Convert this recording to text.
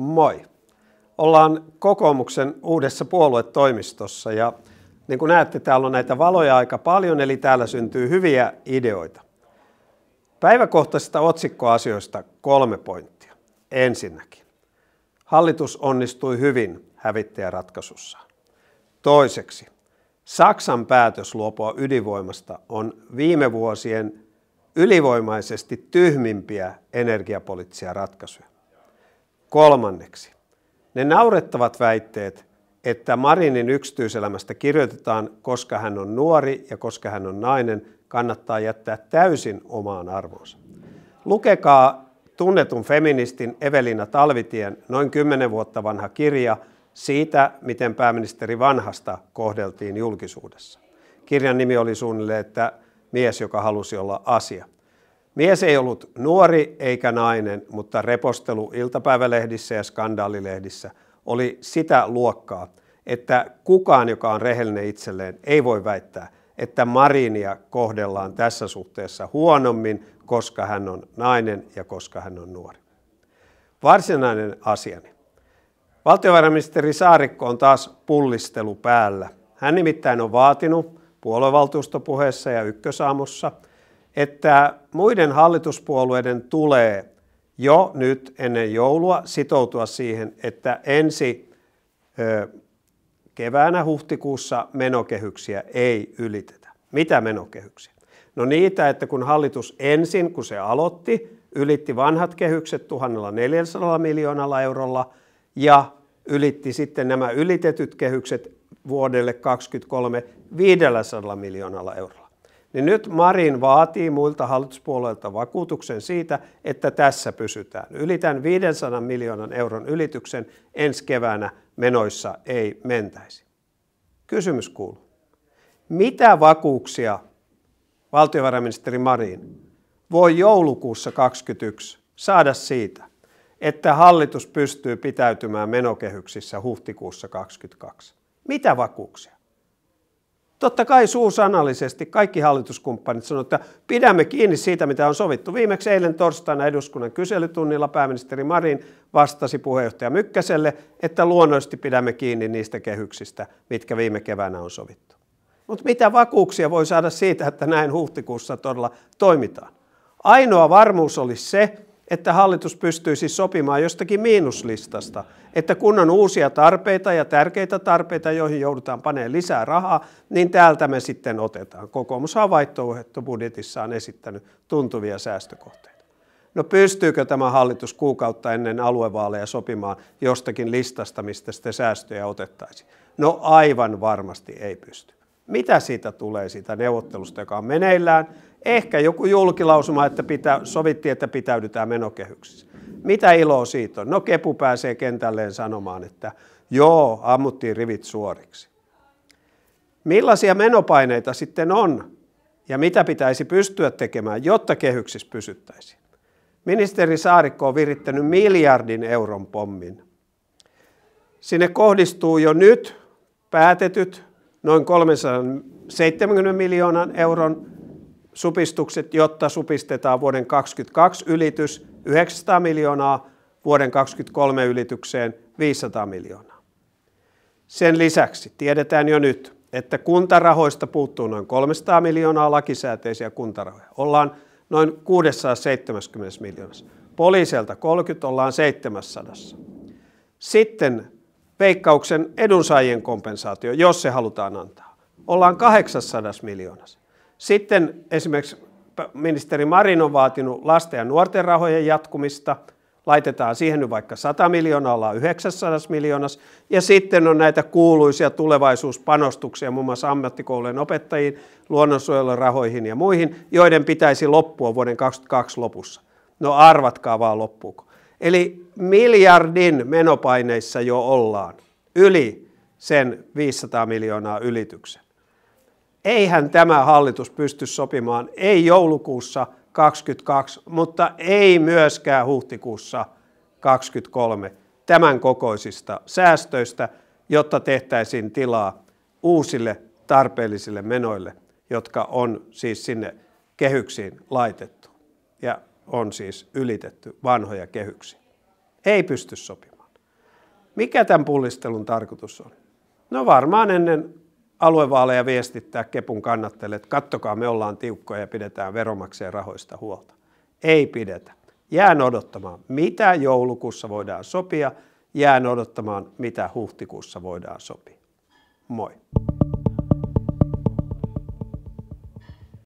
Moi! Ollaan kokoomuksen uudessa puoluetoimistossa ja niin kuin näette, täällä on näitä valoja aika paljon, eli täällä syntyy hyviä ideoita. Päiväkohtaisista otsikkoasioista kolme pointtia. Ensinnäkin, hallitus onnistui hyvin hävittäjäratkaisussa. Toiseksi, Saksan päätös luopua ydinvoimasta on viime vuosien ylivoimaisesti tyhmimpiä energiapoliittisia ratkaisuja. Kolmanneksi, ne naurettavat väitteet, että Marinin yksityiselämästä kirjoitetaan, koska hän on nuori ja koska hän on nainen, kannattaa jättää täysin omaan arvoonsa. Lukekaa tunnetun feministin Evelina Talvitien noin 10 vuotta vanha kirja siitä, miten pääministeri vanhasta kohdeltiin julkisuudessa. Kirjan nimi oli suunnilleen, että mies, joka halusi olla asia. Mies ei ollut nuori eikä nainen, mutta repostelu iltapäivälehdissä ja skandaalilehdissä oli sitä luokkaa, että kukaan, joka on rehellinen itselleen, ei voi väittää, että Marinia kohdellaan tässä suhteessa huonommin, koska hän on nainen ja koska hän on nuori. Varsinainen asiani. Valtiovarainministeri Saarikko on taas pullistelu päällä. Hän nimittäin on vaatinut puoluevaltuustopuheessa ja ykkösaamussa – että muiden hallituspuolueiden tulee jo nyt ennen joulua sitoutua siihen, että ensi ö, keväänä huhtikuussa menokehyksiä ei ylitetä. Mitä menokehyksiä? No niitä, että kun hallitus ensin, kun se aloitti, ylitti vanhat kehykset 1400 miljoonalla eurolla ja ylitti sitten nämä ylitetyt kehykset vuodelle 2023 500 miljoonalla eurolla niin nyt Marin vaatii muilta hallituspuolueilta vakuutuksen siitä, että tässä pysytään. Yli tämän 500 miljoonan euron ylityksen ensi keväänä menoissa ei mentäisi. Kysymys kuuluu, mitä vakuuksia valtiovarainministeri Marin voi joulukuussa 2021 saada siitä, että hallitus pystyy pitäytymään menokehyksissä huhtikuussa 2022? Mitä vakuuksia? Totta kai suusanallisesti kaikki hallituskumppanit sanoivat, että pidämme kiinni siitä, mitä on sovittu. Viimeksi eilen torstaina eduskunnan kyselytunnilla pääministeri Marin vastasi puheenjohtaja Mykkäselle, että luonnollisesti pidämme kiinni niistä kehyksistä, mitkä viime keväänä on sovittu. Mutta mitä vakuuksia voi saada siitä, että näin huhtikuussa todella toimitaan? Ainoa varmuus olisi se, että hallitus pystyisi siis sopimaan jostakin miinuslistasta, että kun on uusia tarpeita ja tärkeitä tarpeita, joihin joudutaan paneen lisää rahaa, niin täältä me sitten otetaan. Kokoomus on esittänyt tuntuvia säästökohteita. No pystyykö tämä hallitus kuukautta ennen aluevaaleja sopimaan jostakin listasta, mistä sitten säästöjä otettaisiin? No aivan varmasti ei pysty. Mitä siitä tulee siitä neuvottelusta, joka on meneillään? Ehkä joku julkilausuma, että pitä, sovittiin, että pitäydytään menokehyksissä. Mitä iloa siitä on? No Kepu pääsee kentälleen sanomaan, että joo, ammuttiin rivit suoriksi. Millaisia menopaineita sitten on ja mitä pitäisi pystyä tekemään, jotta kehyksissä pysyttäisiin? Ministeri Saarikko on virittänyt miljardin euron pommin. Sinne kohdistuu jo nyt päätetyt noin 370 miljoonan euron supistukset, jotta supistetaan vuoden 2022 ylitys 900 miljoonaa vuoden 2023 ylitykseen 500 miljoonaa. Sen lisäksi tiedetään jo nyt, että kuntarahoista puuttuu noin 300 miljoonaa lakisääteisiä kuntarahoja. Ollaan noin 670 miljoonassa. Poliiselta 30 ollaan 700. Sitten veikkauksen edunsaajien kompensaatio, jos se halutaan antaa. Ollaan 800 miljoonassa. Sitten esimerkiksi ministeri Marin on vaatinut lasten ja nuorten rahojen jatkumista. Laitetaan siihen nyt vaikka 100 miljoonaa, ollaan 900 miljoonassa. Ja sitten on näitä kuuluisia tulevaisuuspanostuksia muun muassa ammattikoulujen opettajiin, rahoihin ja muihin, joiden pitäisi loppua vuoden 2022 lopussa. No arvatkaa vaan loppuuko. Eli miljardin menopaineissa jo ollaan, yli sen 500 miljoonaa ylityksen eihän tämä hallitus pysty sopimaan, ei joulukuussa 22, mutta ei myöskään huhtikuussa 23 tämän kokoisista säästöistä, jotta tehtäisiin tilaa uusille tarpeellisille menoille, jotka on siis sinne kehyksiin laitettu ja on siis ylitetty vanhoja kehyksiä. Ei pysty sopimaan. Mikä tämän pullistelun tarkoitus on? No varmaan ennen aluevaaleja viestittää Kepun kannattajille, että kattokaa me ollaan tiukkoja ja pidetään veromakseen rahoista huolta. Ei pidetä. Jään odottamaan, mitä joulukuussa voidaan sopia. Jään odottamaan, mitä huhtikuussa voidaan sopia. Moi.